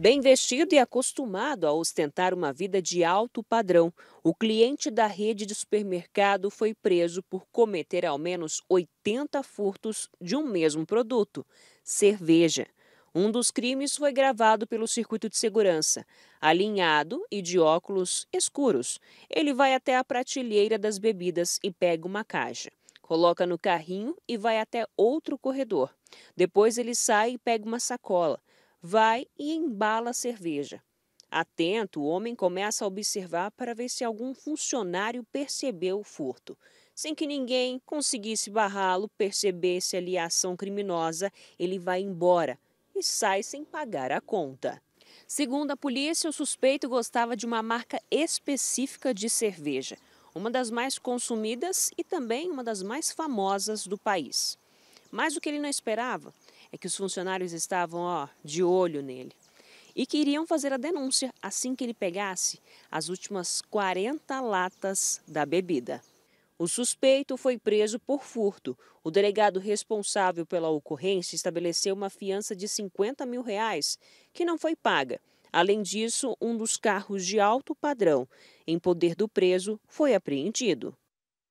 Bem vestido e acostumado a ostentar uma vida de alto padrão, o cliente da rede de supermercado foi preso por cometer ao menos 80 furtos de um mesmo produto, cerveja. Um dos crimes foi gravado pelo circuito de segurança. Alinhado e de óculos escuros, ele vai até a prateleira das bebidas e pega uma caixa. Coloca no carrinho e vai até outro corredor. Depois ele sai e pega uma sacola vai e embala a cerveja. Atento, o homem começa a observar para ver se algum funcionário percebeu o furto. Sem que ninguém conseguisse barrá-lo, percebesse ali a ação criminosa, ele vai embora e sai sem pagar a conta. Segundo a polícia, o suspeito gostava de uma marca específica de cerveja, uma das mais consumidas e também uma das mais famosas do país. Mas o que ele não esperava é que os funcionários estavam ó, de olho nele e que iriam fazer a denúncia assim que ele pegasse as últimas 40 latas da bebida. O suspeito foi preso por furto. O delegado responsável pela ocorrência estabeleceu uma fiança de 50 mil reais, que não foi paga. Além disso, um dos carros de alto padrão, em poder do preso, foi apreendido.